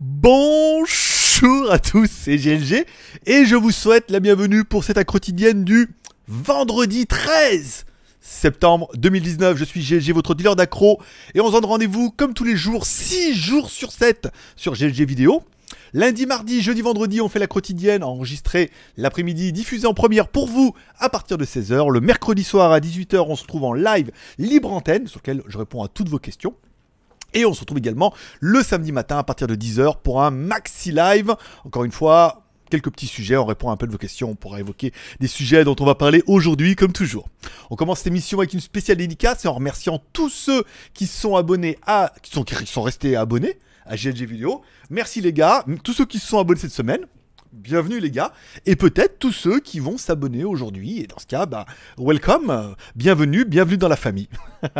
Bonjour à tous, c'est GLG et je vous souhaite la bienvenue pour cette quotidienne du vendredi 13 septembre 2019. Je suis GLG, votre dealer d'accro et on se donne rendez-vous comme tous les jours, 6 jours sur 7 sur GLG Vidéo. Lundi, mardi, jeudi, vendredi, on fait la quotidienne enregistrée l'après-midi, diffusée en première pour vous à partir de 16h. Le mercredi soir à 18h, on se trouve en live libre antenne sur lequel je réponds à toutes vos questions. Et on se retrouve également le samedi matin à partir de 10h pour un maxi live. Encore une fois, quelques petits sujets, on répond à un peu de vos questions, on pourra évoquer des sujets dont on va parler aujourd'hui comme toujours. On commence cette émission avec une spéciale dédicace et en remerciant tous ceux qui sont abonnés à qui sont, qui sont restés abonnés à GLG Vidéo. Merci les gars, tous ceux qui se sont abonnés cette semaine, bienvenue les gars, et peut-être tous ceux qui vont s'abonner aujourd'hui, et dans ce cas, bah, welcome, bienvenue, bienvenue dans la famille.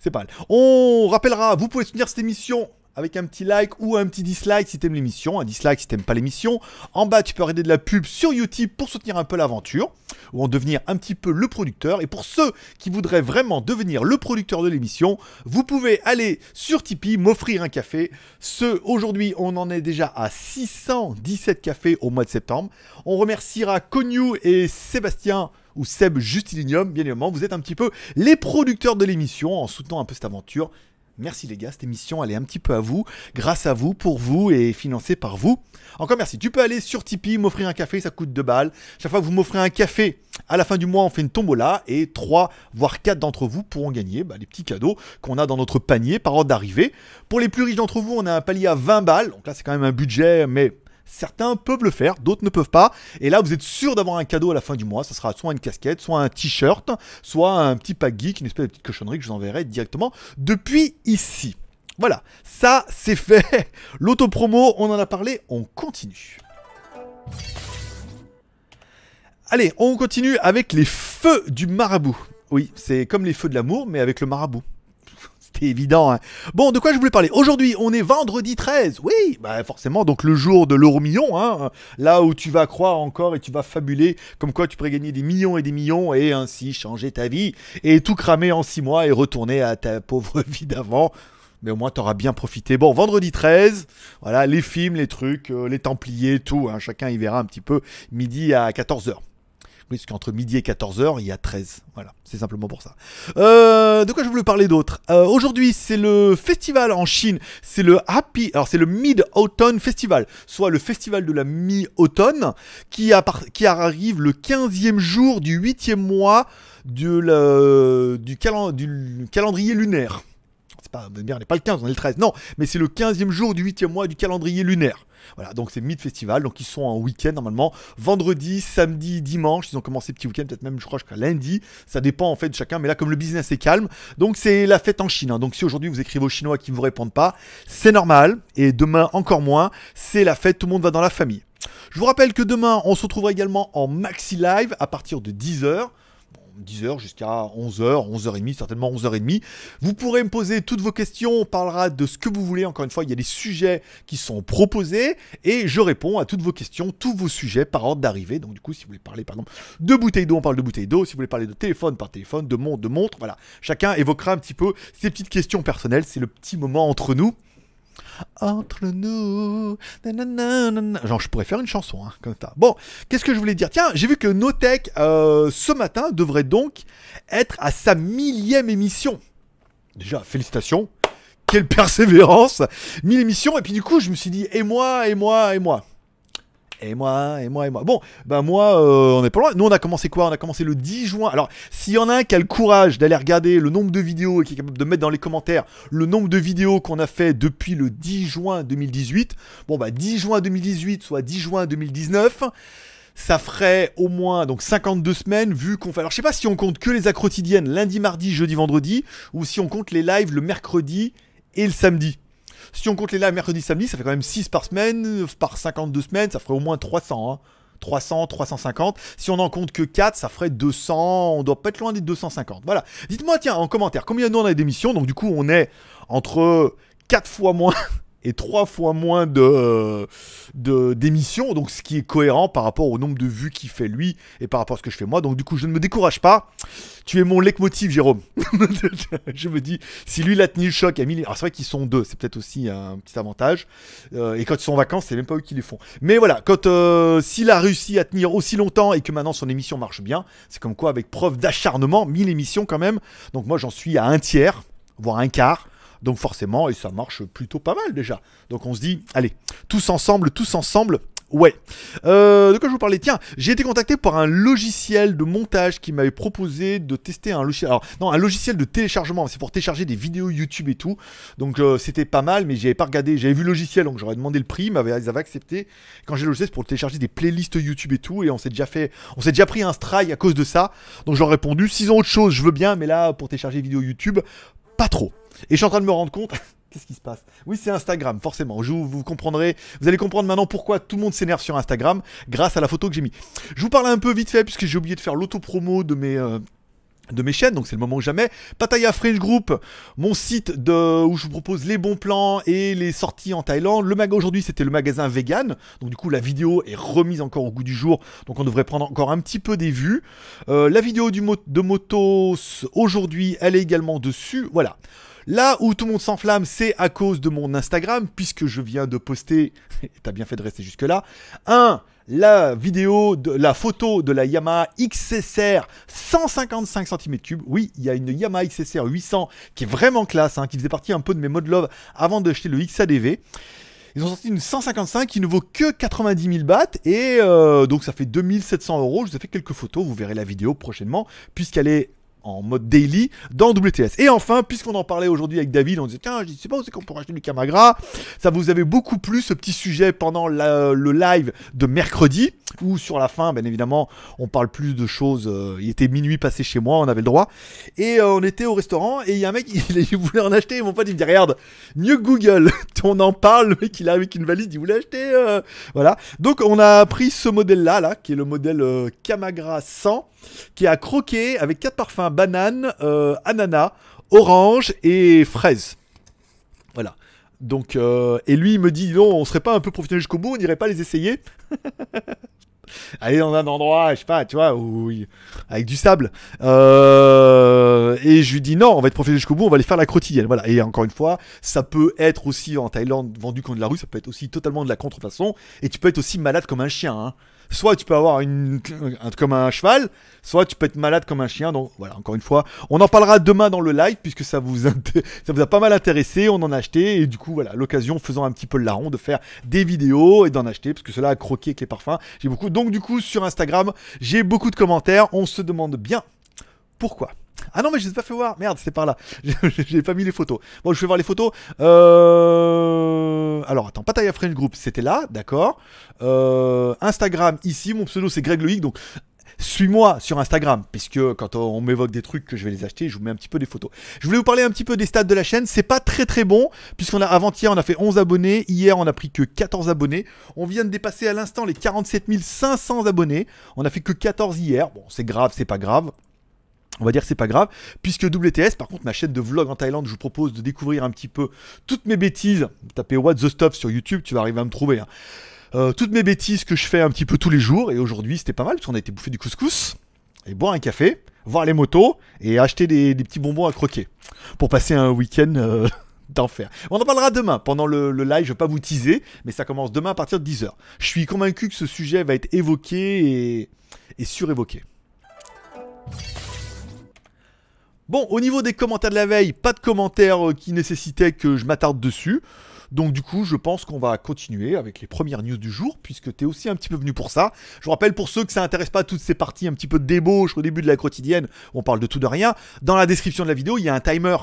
c'est pas mal. On rappellera, vous pouvez soutenir cette émission avec un petit like ou un petit dislike si t'aimes l'émission, un dislike si t'aimes pas l'émission. En bas, tu peux arrêter de la pub sur YouTube pour soutenir un peu l'aventure ou en devenir un petit peu le producteur. Et pour ceux qui voudraient vraiment devenir le producteur de l'émission, vous pouvez aller sur Tipeee, m'offrir un café. Ce, aujourd'hui, on en est déjà à 617 cafés au mois de septembre. On remerciera Cognou et Sébastien ou Seb Justilinium, bien évidemment, vous êtes un petit peu les producteurs de l'émission en soutenant un peu cette aventure. Merci les gars, cette émission elle est un petit peu à vous, grâce à vous, pour vous et financée par vous. Encore merci. Tu peux aller sur Tipeee, m'offrir un café, ça coûte 2 balles. Chaque fois que vous m'offrez un café, à la fin du mois on fait une tombola et 3 voire 4 d'entre vous pourront gagner bah, les petits cadeaux qu'on a dans notre panier par ordre d'arrivée. Pour les plus riches d'entre vous, on a un palier à 20 balles, donc là c'est quand même un budget, mais Certains peuvent le faire, d'autres ne peuvent pas. Et là, vous êtes sûr d'avoir un cadeau à la fin du mois. Ça sera soit une casquette, soit un t-shirt, soit un petit pack geek, une espèce de petite cochonnerie que je vous enverrai directement depuis ici. Voilà, ça c'est fait. L'autopromo, on en a parlé, on continue. Allez, on continue avec les feux du marabout. Oui, c'est comme les feux de l'amour, mais avec le marabout. C'était évident. Hein. Bon, de quoi je voulais parler Aujourd'hui, on est vendredi 13. Oui, bah forcément, donc le jour de l'euro million. Hein, là où tu vas croire encore et tu vas fabuler comme quoi tu pourrais gagner des millions et des millions et ainsi changer ta vie et tout cramer en 6 mois et retourner à ta pauvre vie d'avant mais au moins tu auras bien profité. Bon, vendredi 13, voilà, les films, les trucs, euh, les Templiers, tout, hein, chacun y verra un petit peu, midi à 14h. Oui, parce qu'entre midi et 14h, il y a 13. Voilà, c'est simplement pour ça. Euh, de quoi je voulais parler d'autre euh, Aujourd'hui, c'est le festival en Chine. C'est le Happy. Alors, c'est le Mid-Autumn Festival, soit le festival de la mi-automne, qui, qui, arrive le 15e jour du 8e mois du, calendrier lunaire. C'est pas, n'est pas le 15, on est le 13. Non, mais c'est le 15e jour du 8e mois du calendrier lunaire. Voilà, donc c'est Mid Festival, donc ils sont en week-end normalement, vendredi, samedi, dimanche, ils ont commencé petit week-end, peut-être même je crois jusqu'à lundi, ça dépend en fait de chacun, mais là comme le business est calme, donc c'est la fête en Chine, hein. donc si aujourd'hui vous écrivez aux Chinois qui ne vous répondent pas, c'est normal, et demain encore moins, c'est la fête, tout le monde va dans la famille. Je vous rappelle que demain, on se retrouvera également en maxi live à partir de 10h. 10h jusqu'à 11h, 11h30, certainement 11h30. Vous pourrez me poser toutes vos questions, on parlera de ce que vous voulez. Encore une fois, il y a des sujets qui sont proposés et je réponds à toutes vos questions, tous vos sujets par ordre d'arrivée. Donc du coup, si vous voulez parler par exemple de bouteille d'eau, on parle de bouteille d'eau. Si vous voulez parler de téléphone, par téléphone, de montre, de montre, voilà. Chacun évoquera un petit peu ses petites questions personnelles. C'est le petit moment entre nous. Entre nous. Genre, je pourrais faire une chanson, hein, comme ça. Bon, qu'est-ce que je voulais dire Tiens, j'ai vu que Notech, euh, ce matin, devrait donc être à sa millième émission. Déjà, félicitations. Quelle persévérance Mille émissions. Et puis, du coup, je me suis dit, et moi, et moi, et moi. Et moi, et moi, et moi. Bon, ben moi, euh, on n'est pas loin. Nous, on a commencé quoi On a commencé le 10 juin. Alors, s'il y en a un qui a le courage d'aller regarder le nombre de vidéos et qui est capable de mettre dans les commentaires le nombre de vidéos qu'on a fait depuis le 10 juin 2018, bon, bah, ben, 10 juin 2018, soit 10 juin 2019 ça ferait au moins donc 52 semaines vu qu'on fait. Alors je sais pas si on compte que les quotidiennes lundi, mardi, jeudi, vendredi ou si on compte les lives le mercredi et le samedi. Si on compte les lives mercredi, samedi, ça fait quand même 6 par semaine, par 52 semaines, ça ferait au moins 300. 300, 350. Si on n'en compte que 4, ça ferait 200. On doit pas être loin des 250. Voilà. Dites-moi, tiens, en commentaire, combien de nous on a d'émissions Donc, du coup, on est entre 4 fois moins et trois fois moins de d'émissions, donc ce qui est cohérent par rapport au nombre de vues qu'il fait lui et par rapport à ce que je fais moi. Donc du coup, je ne me décourage pas. Tu es mon leitmotiv, Jérôme. je me dis, si lui il a tenu le choc, à 1000 alors c'est vrai qu'ils sont deux, c'est peut-être aussi un petit avantage. Euh, et quand ils sont en vacances, c'est même pas eux qui les font. Mais voilà, quand euh, s'il a réussi à tenir aussi longtemps et que maintenant son émission marche bien, c'est comme quoi avec preuve d'acharnement, 1000 émissions quand même. Donc moi, j'en suis à un tiers, voire un quart. Donc forcément, et ça marche plutôt pas mal déjà. Donc on se dit, allez, tous ensemble, tous ensemble, Ouais. Euh, de quoi je vous parlais Tiens, j'ai été contacté par un logiciel de montage qui m'avait proposé de tester un logiciel. Alors, non, un logiciel de téléchargement. C'est pour télécharger des vidéos YouTube et tout. Donc, euh, c'était pas mal, mais j'avais pas regardé. J'avais vu le logiciel, donc j'aurais demandé le prix. mais avaient, ils accepté. Quand j'ai le logiciel, c'est pour télécharger des playlists YouTube et tout. Et on s'est déjà fait. On s'est déjà pris un strike à cause de ça. Donc, j'aurais ai répondu s'ils ont autre chose, je veux bien, mais là, pour télécharger des vidéos YouTube, pas trop. Et je suis en train de me rendre compte. Qu'est-ce qui se passe Oui, c'est Instagram, forcément. Je vous, comprendrez. Vous allez comprendre maintenant pourquoi tout le monde s'énerve sur Instagram grâce à la photo que j'ai mise. Je vous parle un peu vite fait puisque j'ai oublié de faire l'autopromo de mes. Euh, de mes chaînes, donc c'est le moment ou jamais. Pattaya French Group, mon site où je vous propose les bons plans et les sorties en Thaïlande. Le mag aujourd'hui, c'était le magasin vegan. Donc du coup, la vidéo est remise encore au goût du jour. Donc on devrait prendre encore un petit peu des vues. Euh, la vidéo de motos aujourd'hui, elle est également dessus. Voilà. Là où tout le monde s'enflamme, c'est à cause de mon Instagram, puisque je viens de poster, t'as bien fait de rester jusque-là, un, la vidéo, de, la photo de la Yamaha XSR 155 cm3. Oui, il y a une Yamaha XSR 800 qui est vraiment classe, hein, qui faisait partie un peu de mes modes love avant d'acheter le XADV. Ils ont sorti une 155 qui ne vaut que 90 000 bahts et euh, donc ça fait 2700 euros. Je vous ai fait quelques photos, vous verrez la vidéo prochainement puisqu'elle est en mode daily dans WTS. Et enfin, puisqu'on en parlait aujourd'hui avec David, on disait tiens, je sais pas où c'est qu'on pourra acheter du Camagra. Ça vous avait beaucoup plu ce petit sujet pendant le live de mercredi. Ou sur la fin, bien évidemment, on parle plus de choses. Euh, il était minuit passé chez moi, on avait le droit. Et euh, on était au restaurant, et il y a un mec, il, voulait en acheter. mon pote, il me dit Regarde, mieux Google, on en parle. Le mec, il a avec une valise, il voulait acheter. Euh, voilà. Donc, on a pris ce modèle-là, là, qui est le modèle Kamagra Camagra 100, qui a croqué avec quatre parfums banane, ananas, orange et fraise. Donc, euh, et lui, il me dit non, on serait pas un peu professionnel jusqu'au bout, on n'irait pas les essayer. Aller dans un endroit, je sais pas, tu vois, où, avec du sable. Euh, et je lui dis non, on va être profiter jusqu'au bout, on va les faire la quotidienne Voilà. Et encore une fois, ça peut être aussi en Thaïlande vendu comme de la rue, ça peut être aussi totalement de la contrefaçon. Et tu peux être aussi malade comme un chien. Hein soit tu peux avoir une, comme un cheval, soit tu peux être malade comme un chien. Donc voilà, encore une fois, on en parlera demain dans le live puisque ça vous, ça vous a pas mal intéressé, on en a acheté et du coup voilà, l'occasion faisant un petit peu le larron de faire des vidéos et d'en acheter parce que cela a croqué avec les parfums. J'ai beaucoup. Donc du coup sur Instagram, j'ai beaucoup de commentaires, on se demande bien pourquoi. Ah non, mais je ne vous ai pas fait voir. Merde, c'est par là. J'ai pas mis les photos. Bon, je vais voir les photos. Euh... Alors, attends, Pataya French Group, c'était là, d'accord. Euh, Instagram, ici, mon pseudo, c'est Greg Loïc. Donc, suis-moi sur Instagram, puisque quand on m'évoque des trucs que je vais les acheter, je vous mets un petit peu des photos. Je voulais vous parler un petit peu des stats de la chaîne. C'est pas très très bon, puisqu'on a avant-hier, on a fait 11 abonnés. Hier, on a pris que 14 abonnés. On vient de dépasser à l'instant les 47 500 abonnés. On a fait que 14 hier. Bon, c'est grave, c'est pas grave. On va dire que c'est pas grave, puisque WTS, par contre, ma chaîne de vlog en Thaïlande, je vous propose de découvrir un petit peu toutes mes bêtises. Tapez What the Stuff sur YouTube, tu vas arriver à me trouver. Hein. Euh, toutes mes bêtises que je fais un petit peu tous les jours, et aujourd'hui c'était pas mal, parce qu'on a été bouffer du couscous, et boire un café, voir les motos, et acheter des, petits bonbons à croquer, pour passer un week-end euh, d'enfer. On en parlera demain, pendant le, live, je vais pas vous teaser, mais ça commence demain à partir de 10h. Je suis convaincu que ce sujet va être évoqué et surévoqué. Bon, au niveau des commentaires de la veille, pas de commentaires euh, qui nécessitaient que je m'attarde dessus. Donc du coup, je pense qu'on va continuer avec les premières news du jour, puisque tu es aussi un petit peu venu pour ça. Je vous rappelle, pour ceux que ça intéresse pas, toutes ces parties un petit peu de débauche au début de la quotidienne, où on parle de tout de rien, dans la description de la vidéo, il y a un timer.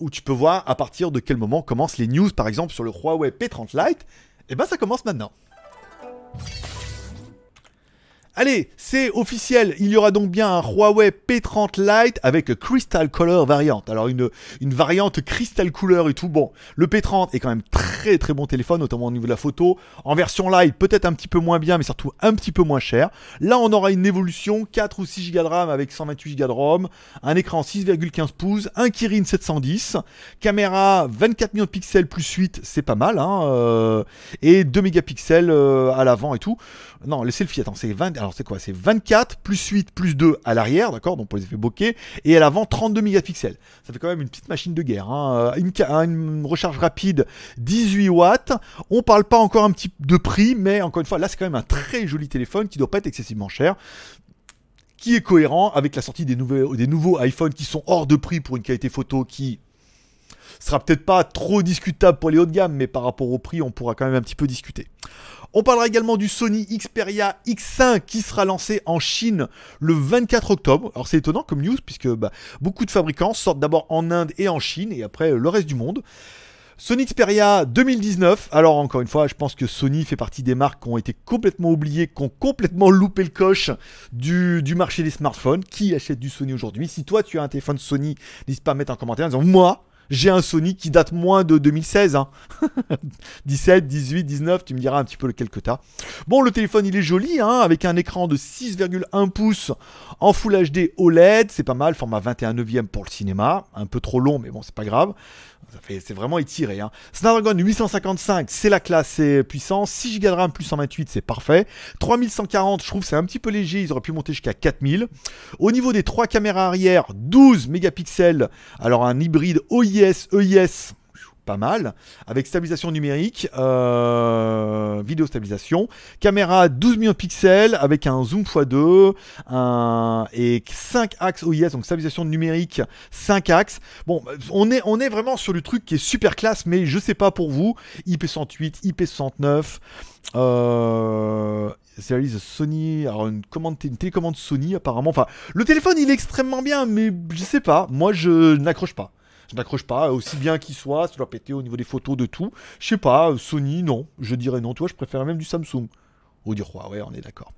où tu peux voir à partir de quel moment commencent les news, par exemple sur le Huawei P30 Lite. Et eh ben ça commence maintenant. Allez, c'est officiel, il y aura donc bien un Huawei P30 Lite avec Crystal Color variante. Alors une, une variante Crystal Color et tout. Bon, le P30 est quand même très très bon téléphone, notamment au niveau de la photo. En version Lite, peut-être un petit peu moins bien, mais surtout un petit peu moins cher. Là, on aura une évolution, 4 ou 6 Go de RAM avec 128 Go de ROM, un écran 6,15 pouces, un Kirin 710, caméra 24 millions de pixels plus 8, c'est pas mal, hein, euh, et 2 mégapixels euh, à l'avant et tout. Non, le selfie, attends, c'est 20. Alors c'est quoi C'est 24 plus 8 plus 2 à l'arrière, d'accord Donc pour les effets bokeh. Et à l'avant, 32 mégapixels. Ça fait quand même une petite machine de guerre. Hein. Euh, une, recharge rapide, 18 watts. On parle pas encore un petit de prix, mais encore une fois, là c'est quand même un très joli téléphone qui ne doit pas être excessivement cher qui est cohérent avec la sortie des, des nouveaux iPhones qui sont hors de prix pour une qualité photo qui sera peut-être pas trop discutable pour les hauts de gamme, mais par rapport au prix, on pourra quand même un petit peu discuter. On parlera également du Sony Xperia X5 qui sera lancé en Chine le 24 octobre. Alors c'est étonnant comme news puisque bah, beaucoup de fabricants sortent d'abord en Inde et en Chine et après le reste du monde. Sony Xperia 2019. Alors encore une fois, je pense que Sony fait partie des marques qui ont été complètement oubliées, qui ont complètement loupé le coche du, du marché des smartphones. Qui achète du Sony aujourd'hui Si toi tu as un téléphone Sony, n'hésite pas à mettre un commentaire en disant moi j'ai un Sony qui date moins de 2016. 17, 18, 19, tu me diras un petit peu lequel que t'as. Bon, le téléphone, il est joli, hein, avec un écran de 6,1 pouces en Full HD OLED. C'est pas mal, format 21 e pour le cinéma. Un peu trop long, mais bon, c'est pas grave. C'est vraiment étiré. Hein. Snapdragon 855, c'est la classe, c'est puissant. 6 Go de RAM plus 128, c'est parfait. 3140, je trouve c'est un petit peu léger. Ils auraient pu monter jusqu'à 4000. Au niveau des trois caméras arrière, 12 mégapixels. Alors un hybride OIS, EIS pas mal, avec stabilisation numérique, euh, vidéo stabilisation, caméra 12 millions de pixels avec un zoom x2 et 5 axes OIS, donc stabilisation numérique, 5 axes. Bon, on est, on est vraiment sur le truc qui est super classe, mais je sais pas pour vous, IP68, IP69, euh, Sony, une, une télécommande Sony apparemment, enfin le téléphone il est extrêmement bien, mais je sais pas, moi je n'accroche pas. Je n'accroche pas, aussi bien qu'il soit, ça doit péter au niveau des photos, de tout. Je sais pas, euh, Sony, non. Je dirais non. Toi, je préfère même du Samsung ou du ouais on est d'accord.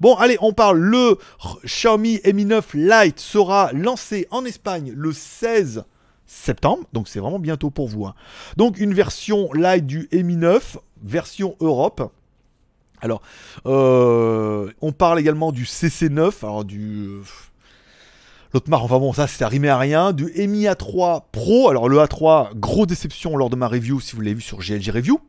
Bon, allez, on parle. Le Xiaomi Mi 9 Lite sera lancé en Espagne le 16 septembre, donc c'est vraiment bientôt pour vous. Hein. Donc une version Lite du Mi 9, version Europe. Alors, euh, on parle également du CC9, alors du euh, notre enfin bon, ça, ça à rien. Du EMI A3 Pro, alors le A3, gros déception lors de ma review, si vous l'avez vu sur GLG Review.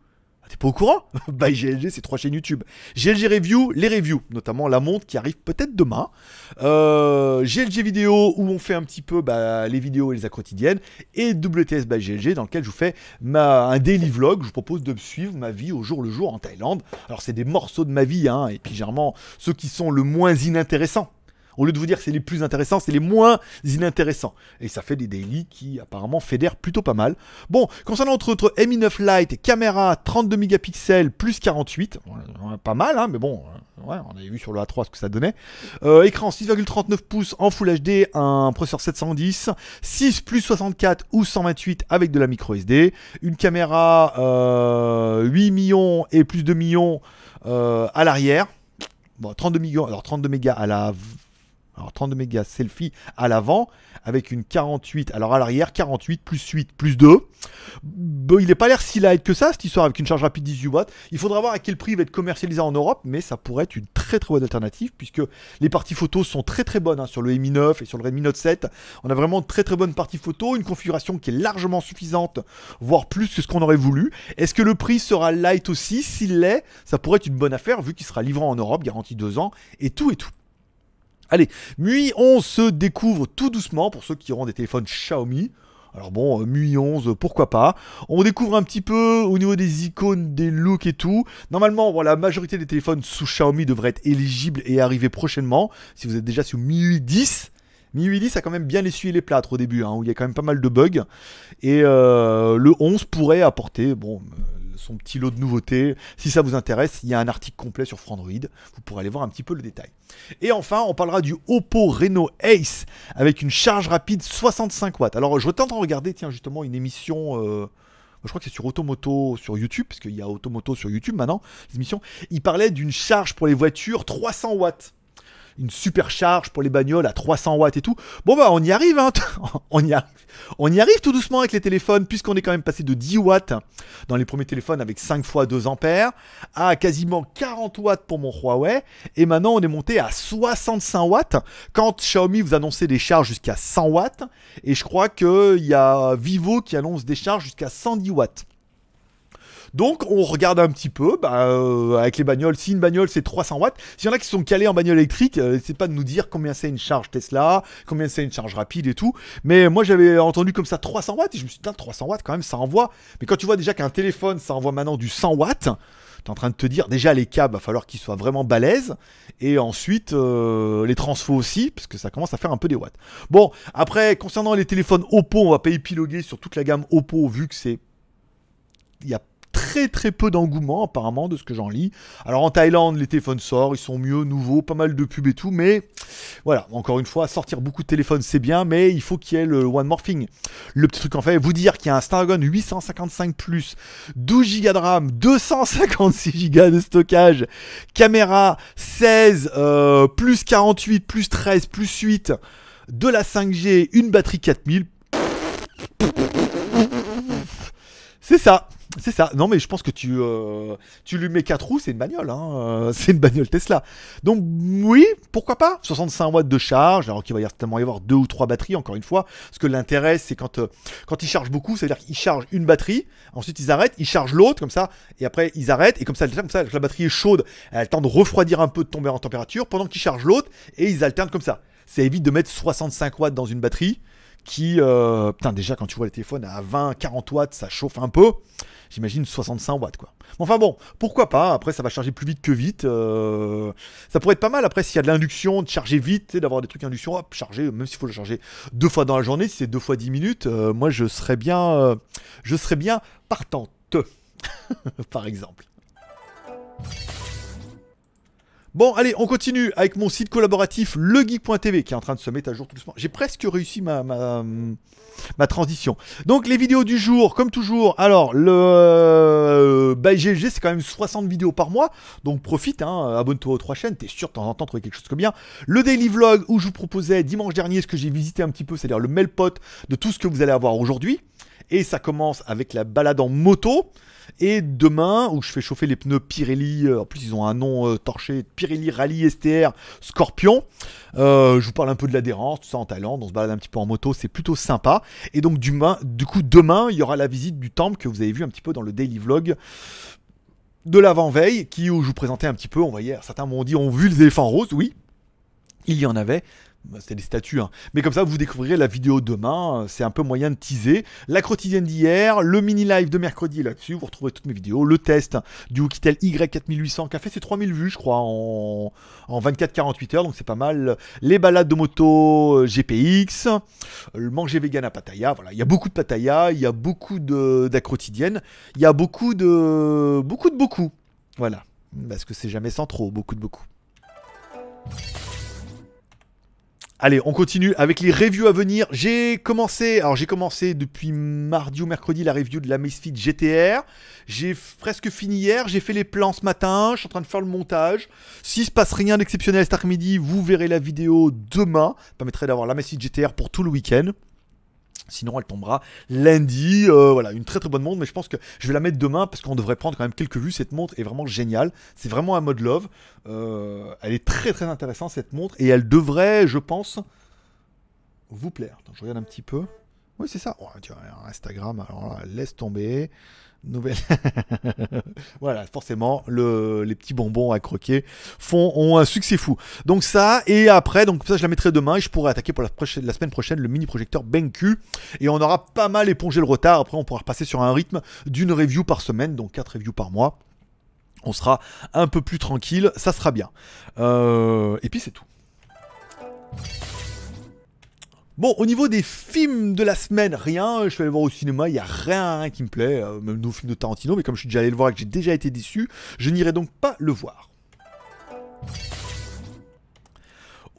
Ah, t'es pas au courant Bah GLG, c'est trois chaînes YouTube. GLG Review, les reviews, notamment la montre qui arrive peut-être demain. GLG euh, Vidéo, où on fait un petit peu bah, les vidéos et les quotidiennes. Et WTS by GLG, dans lequel je vous fais un daily vlog. Je vous propose de suivre ma vie au jour le jour en Thaïlande. Alors c'est des morceaux de ma vie, hein. et puis généralement ceux qui sont le moins inintéressants. Au lieu de vous dire c'est les plus intéressants, c'est les moins inintéressants. Et ça fait des daily qui apparemment fédèrent plutôt pas mal. Bon, concernant entre autres Mi9 Lite, caméra 32 mégapixels plus 48, pas mal, hein, mais bon, euh, on a vu sur le A3 ce que ça donnait. Euh, écran 6,39 pouces en Full HD, un processeur 710, 6 plus 64 ou 128 avec de la micro SD, une caméra 8 euh, millions et plus de millions à l'arrière. Bon, 32 millions, alors 32 mégas à la alors 32 mégas selfie à l'avant avec une 48. Alors à l'arrière 48 plus 8 plus 2. il n'est pas l'air si light que ça cette histoire avec une charge rapide 18 watts. Il faudra voir à quel prix il va être commercialisé en Europe, mais ça pourrait être une très très bonne alternative puisque les parties photos sont très très bonnes hein, sur le Mi 9 et sur le Redmi Note 7. On a vraiment de très très bonne partie photo, une configuration qui est largement suffisante, voire plus que ce qu'on aurait voulu. Est-ce que le prix sera light aussi S'il l'est, ça pourrait être une bonne affaire vu qu'il sera livrant en Europe, garanti 2 ans et tout et tout. Allez, MUI 11 se découvre tout doucement pour ceux qui auront des téléphones Xiaomi. Alors bon, euh, MUI 11, pourquoi pas. On découvre un petit peu au niveau des icônes, des looks et tout. Normalement, la majorité des téléphones sous Xiaomi devraient être éligibles et arriver prochainement. Si vous êtes déjà sur MIUI 10, MIUI 10 a quand même bien essuyé les plâtres au début, hein, où il y a quand même pas mal de bugs. Et euh, le 11 pourrait apporter, bon, euh, son petit lot de nouveautés. Si ça vous intéresse, il y a un article complet sur Frandroid. Vous pourrez aller voir un petit peu le détail. Et enfin, on parlera du Oppo Reno Ace avec une charge rapide 65 watts. Alors, je tente de regarder, tiens, justement, une émission. Euh, je crois que c'est sur Automoto sur YouTube, parce qu'il y a Automoto sur YouTube maintenant, Il parlait d'une charge pour les voitures 300 watts une super charge pour les bagnoles à 300 watts et tout. Bon bah on y arrive, hein on, y arrive. on y arrive tout doucement avec les téléphones, puisqu'on est quand même passé de 10 watts dans les premiers téléphones avec 5 fois 2 ampères à quasiment 40 watts pour mon Huawei, et maintenant on est monté à 65 watts. Quand Xiaomi vous annonçait des charges jusqu'à 100 watts, et je crois qu'il y a Vivo qui annonce des charges jusqu'à 110 watts. Donc on regarde un petit peu, bah, euh, avec les bagnoles, si une bagnole c'est 300 watts, s'il y en a qui sont calés en bagnole électrique, euh, c'est pas de nous dire combien c'est une charge Tesla, combien c'est une charge rapide et tout. Mais moi j'avais entendu comme ça 300 watts et je me suis dit, 300 watts quand même, ça envoie. Mais quand tu vois déjà qu'un téléphone ça envoie maintenant du 100 watts, en train de te dire déjà les câbles, va falloir qu'ils soient vraiment balèzes, et ensuite euh, les transfos aussi, parce que ça commence à faire un peu des watts. Bon, après, concernant les téléphones Oppo, on va pas épiloguer sur toute la gamme Oppo, vu que c'est... Il y a très très peu d'engouement apparemment de ce que j'en lis. Alors en Thaïlande, les téléphones sortent, ils sont mieux, nouveaux, pas mal de pubs et tout, mais voilà, encore une fois, sortir beaucoup de téléphones c'est bien, mais il faut qu'il y ait le one morphing. Le petit truc en fait, vous dire qu'il y a un Snapdragon 855 12 Go de RAM, 256 Go de stockage, caméra 16, euh, plus 48, plus 13, plus 8, de la 5G, une batterie 4000. C'est ça. C'est ça. Non, mais je pense que tu, euh, tu lui mets 4 roues, c'est une bagnole. Hein. Euh, c'est une bagnole Tesla. Donc, oui, pourquoi pas 65 watts de charge. Alors qu'il va certainement y avoir deux ou trois batteries, encore une fois. ce que l'intérêt, c'est quand, euh, quand ils chargent beaucoup, c'est-à-dire qu'ils chargent une batterie, ensuite ils arrêtent, ils chargent l'autre, comme ça, et après ils arrêtent. Et comme ça, comme ça, la batterie est chaude, elle tente de refroidir un peu, de tomber en température, pendant qu'ils chargent l'autre, et ils alternent comme ça. Ça évite de mettre 65 watts dans une batterie qui, euh, putain, déjà quand tu vois les téléphones à 20, 40 watts, ça chauffe un peu. J'imagine 65 watts, quoi. Enfin bon, pourquoi pas Après, ça va charger plus vite que vite. Euh, ça pourrait être pas mal. Après, s'il y a de l'induction, de charger vite, d'avoir des trucs induction, hop, charger, même s'il faut le charger deux fois dans la journée, si c'est deux fois dix minutes, euh, moi, je serais bien, je serais bien partante, par exemple. Bon, allez, on continue avec mon site collaboratif legeek.tv qui est en train de se mettre à jour tout doucement. J'ai presque réussi ma, transition. Donc, les vidéos du jour, comme toujours. Alors, le euh, bah, c'est quand même 60 vidéos par mois. Donc, profite, hein, abonne-toi aux trois chaînes. T'es sûr de temps en temps trouver quelque chose de bien. Le daily vlog où je vous proposais dimanche dernier ce que j'ai visité un petit peu, c'est-à-dire le mail de tout ce que vous allez avoir aujourd'hui. Et ça commence avec la balade en moto. Et demain, où je fais chauffer les pneus Pirelli, euh, en plus ils ont un nom euh, torché, Pirelli Rally STR Scorpion. Euh, je vous parle un peu de l'adhérence, tout ça en Thaïlande, on se balade un petit peu en moto, c'est plutôt sympa. Et donc du, du coup demain, il y aura la visite du temple que vous avez vu un petit peu dans le daily vlog de l'avant-veille, qui où je vous présentais un petit peu, on voyait, certains m'ont dit, ont vu les éléphants roses, oui, il y en avait, bah, c'est des statues. Hein. Mais comme ça, vous découvrirez la vidéo demain. Euh, c'est un peu moyen de teaser. La quotidienne d'hier, le mini live de mercredi là-dessus. Vous retrouverez toutes mes vidéos. Le test du Wukitel Y4800 qui a fait ses 3000 vues, je crois, en, 24-48 heures. Donc c'est pas mal. Les balades de moto euh, GPX. Le manger vegan à Pattaya. Voilà, il y a beaucoup de Pattaya. Il y a beaucoup d'acrotidienne, Il y a beaucoup de. Beaucoup de beaucoup. Voilà. Parce que c'est jamais sans trop. Beaucoup de beaucoup. Allez, on continue avec les reviews à venir. J'ai commencé, alors j'ai commencé depuis mardi ou mercredi la review de la Misfit GTR. J'ai presque fini hier, j'ai fait les plans ce matin, je suis en train de faire le montage. S'il se passe rien d'exceptionnel cet après-midi, vous verrez la vidéo demain. Ça permettrait d'avoir la Misfit GTR pour tout le week-end. Sinon, elle tombera lundi. Euh, voilà, une très très bonne montre, mais je pense que je vais la mettre demain parce qu'on devrait prendre quand même quelques vues. Cette montre est vraiment géniale. C'est vraiment un mode love. Euh, elle est très très intéressante cette montre et elle devrait, je pense, vous plaire. je regarde un petit peu. Oui, c'est ça. Oh, Instagram, alors laisse tomber. Nouvelle. voilà, forcément, les petits bonbons à croquer font, ont un succès fou. Donc ça, et après, donc ça je la mettrai demain et je pourrai attaquer pour la, prochaine, la semaine prochaine le mini-projecteur BenQ. Et on aura pas mal épongé le retard. Après, on pourra repasser sur un rythme d'une review par semaine, donc 4 reviews par mois. On sera un peu plus tranquille, ça sera bien. Euh, et puis c'est tout. Bon, au niveau des films de la semaine, rien. Je suis allé voir au cinéma, il n'y a rien, qui me plaît, euh, même nos films de Tarantino, mais comme je suis déjà allé le voir et que j'ai déjà été déçu, je n'irai donc pas le voir.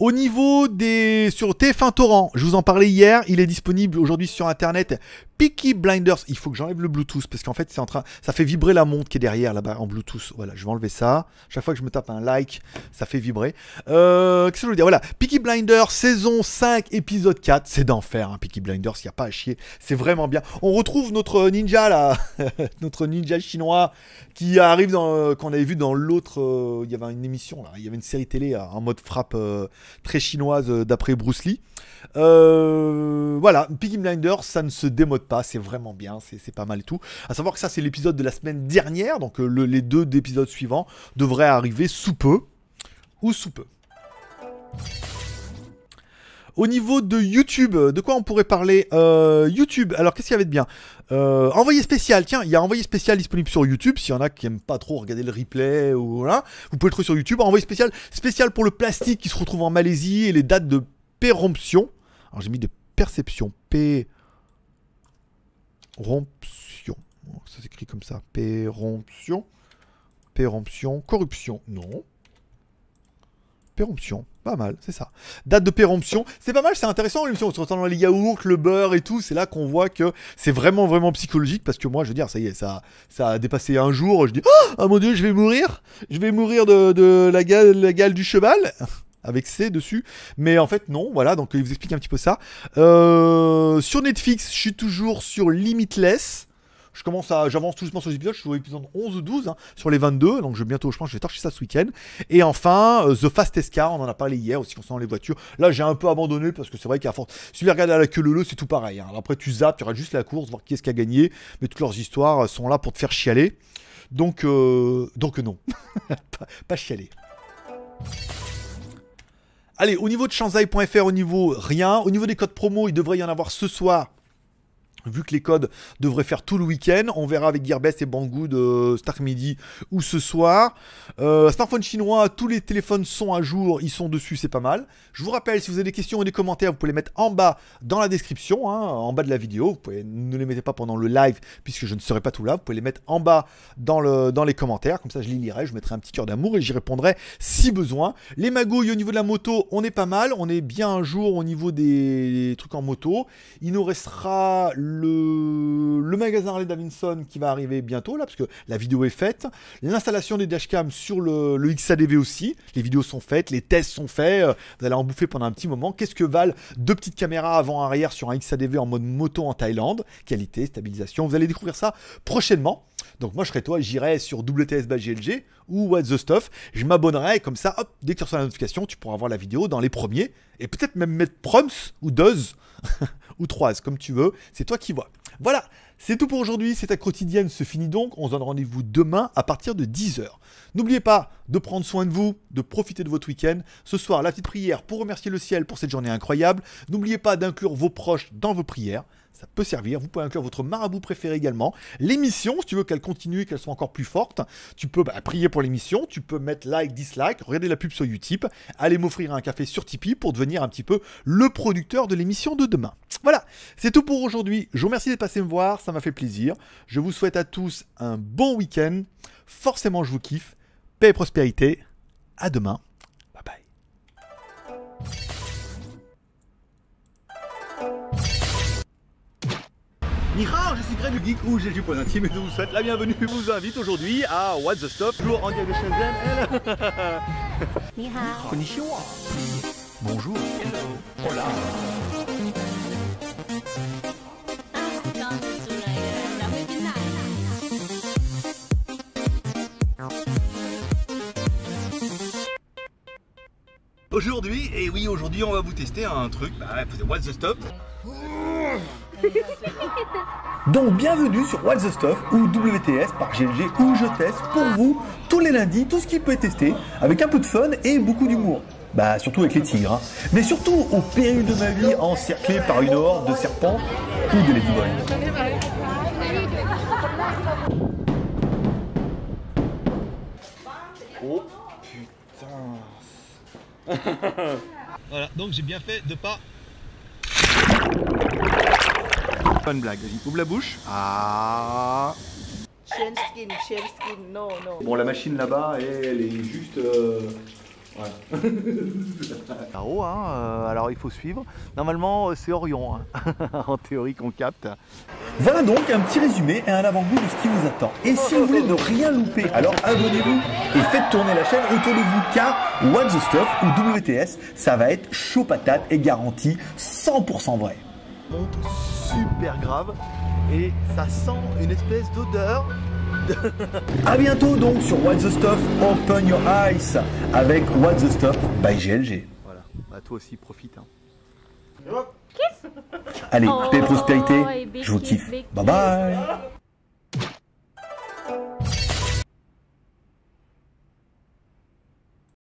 Au niveau des sur TF1 Torrent, je vous en parlais hier, il est disponible aujourd'hui sur internet. Peaky Blinders, il faut que j'enlève le Bluetooth parce qu'en fait c'est en train, ça fait vibrer la montre qui est derrière là-bas en Bluetooth. Voilà, je vais enlever ça. Chaque fois que je me tape un like, ça fait vibrer. Euh, Qu'est-ce que je veux dire Voilà, Peaky Blinders saison 5 épisode 4, c'est d'enfer. Hein, Peaky Blinders, il y a pas à chier, c'est vraiment bien. On retrouve notre ninja là, notre ninja chinois qui arrive dans euh, qu'on avait vu dans l'autre, euh, il y avait une émission là, il y avait une série télé euh, en mode frappe très chinoise euh, d'après Bruce Lee. Euh, voilà, Piggy Blinder, ça ne se démode pas, c'est vraiment bien, c'est pas mal et tout. À savoir que ça, c'est l'épisode de la semaine dernière, donc euh, les deux épisodes suivants devraient arriver sous peu ou sous peu. Au niveau de YouTube, de quoi on pourrait parler euh, YouTube, alors qu'est-ce qu'il y avait de bien euh, Envoyé spécial, tiens, il y a envoyé spécial disponible sur YouTube, s'il y en a qui n'aiment pas trop regarder le replay ou voilà, vous pouvez le trouver sur YouTube. Envoyé spécial, spécial pour le plastique qui se retrouve en Malaisie et les dates de péromption. Alors j'ai mis de perception, péromption. Ça s'écrit comme ça, péromption, péromption, corruption, non. Péremption. Pas mal, c'est ça. Date de péremption. C'est pas mal, c'est intéressant On se retrouve dans les yaourts, le beurre et tout. C'est là qu'on voit que c'est vraiment, vraiment psychologique. Parce que moi, je veux dire, ça y est, ça, ça a dépassé un jour. Je dis, oh, ah, mon dieu, je vais mourir. Je vais mourir de, la, gale, du cheval avec C dessus. Mais en fait, non, voilà, donc il vous explique un petit peu ça. Euh, sur Netflix, je suis toujours sur Limitless. Je j'avance tout doucement sur les épisodes. Je suis au épisode 11 ou 12 sur les 22. Donc je bientôt, je pense, je vais torcher ça ce week-end. Et enfin, euh, The Fastest Car, on en a parlé hier aussi concernant les voitures. Là, j'ai un peu abandonné parce que c'est vrai qu'à force, si tu regardes à la queue leu, c'est tout pareil. Hein. Après, tu zappes, tu auras juste la course, voir qui est-ce qui a gagné. Mais toutes leurs histoires sont là pour te faire chialer. Donc, euh, donc non, pas, chialer. Allez, au niveau de shanzai.fr, au niveau rien, au niveau des codes promo, il devrait y en avoir ce soir vu que les codes devraient faire tout le week-end. On verra avec Gearbest et Banggood de euh, Stark Midi ou ce soir. Euh, smartphone chinois, tous les téléphones sont à jour, ils sont dessus, c'est pas mal. Je vous rappelle, si vous avez des questions et des commentaires, vous pouvez les mettre en bas dans la description, hein, en bas de la vidéo. Vous pouvez, ne les mettez pas pendant le live puisque je ne serai pas tout là. Vous pouvez les mettre en bas dans, le, dans les commentaires, comme ça je les lirai, je mettrai un petit cœur d'amour et j'y répondrai si besoin. Les magouilles au niveau de la moto, on est pas mal, on est bien un jour au niveau des, des trucs en moto. Il nous restera le le, magasin Harley Davidson qui va arriver bientôt, là, parce que la vidéo est faite, l'installation des dashcams sur le, le, XADV aussi, les vidéos sont faites, les tests sont faits, euh, vous allez en bouffer pendant un petit moment. Qu'est-ce que valent deux petites caméras avant-arrière sur un XADV en mode moto en Thaïlande Qualité, stabilisation, vous allez découvrir ça prochainement. Donc moi je serais toi, j'irai sur WTS ou What the Stuff, je m'abonnerai comme ça, hop, dès que tu reçois la notification, tu pourras voir la vidéo dans les premiers et peut-être même mettre proms ou does ou trois, comme tu veux, c'est toi qui vois. Voilà, c'est tout pour aujourd'hui, c'est ta quotidienne se finit donc, on se donne rendez-vous demain à partir de 10h. N'oubliez pas de prendre soin de vous, de profiter de votre week-end. Ce soir, la petite prière pour remercier le ciel pour cette journée incroyable. N'oubliez pas d'inclure vos proches dans vos prières ça peut servir. Vous pouvez inclure votre marabout préféré également. L'émission, si tu veux qu'elle continue, et qu'elle soit encore plus forte, tu peux bah, prier pour l'émission, tu peux mettre like, dislike, regarder la pub sur Utip, aller m'offrir un café sur Tipeee pour devenir un petit peu le producteur de l'émission de demain. Voilà, c'est tout pour aujourd'hui. Je vous remercie d'être passé me voir, ça m'a fait plaisir. Je vous souhaite à tous un bon week-end. Forcément, je vous kiffe. Paix et prospérité. À demain. Nihao, je suis Greg du Geek ou j'ai du Point Intime et je vous souhaite la bienvenue. Je vous invite aujourd'hui à What's the Stop, toujours en direct de Shenzhen. Nihao. Bonjour. Hello. Hola. Aujourd'hui, et oui aujourd'hui on va vous tester un truc, bah, What's the stop Donc bienvenue sur What's the Stuff ou WTS par GLG où je teste pour vous tous les lundis tout ce qui peut être testé avec un peu de fun et beaucoup d'humour. Bah surtout avec les tigres, hein. mais surtout au péril de ma vie encerclé par une horde de serpents ou de les Oh putain Voilà, donc j'ai bien fait de pas blague, vas-y, ouvre la bouche. Ah skin, skin, non, non. Bon, la machine là-bas, elle, est juste. Voilà. Euh, hein, euh, alors il faut suivre. Normalement, euh, c'est Orion, hein. en théorie qu'on capte. Voilà donc un petit résumé et un avant-goût de ce qui vous attend. Et si vous voulez ne rien louper, alors abonnez-vous et faites tourner la chaîne autour de vous car the Stuff ou WTS, ça va être chaud patate et garanti 100% vrai monte super grave et ça sent une espèce d'odeur. à bientôt donc sur What's the Stuff Open Your Eyes avec What's the Stuff by GLG. Voilà, bah toi aussi profite. Hein. Allez, oh, paix et prospérité, je vous kiffe. Bye bye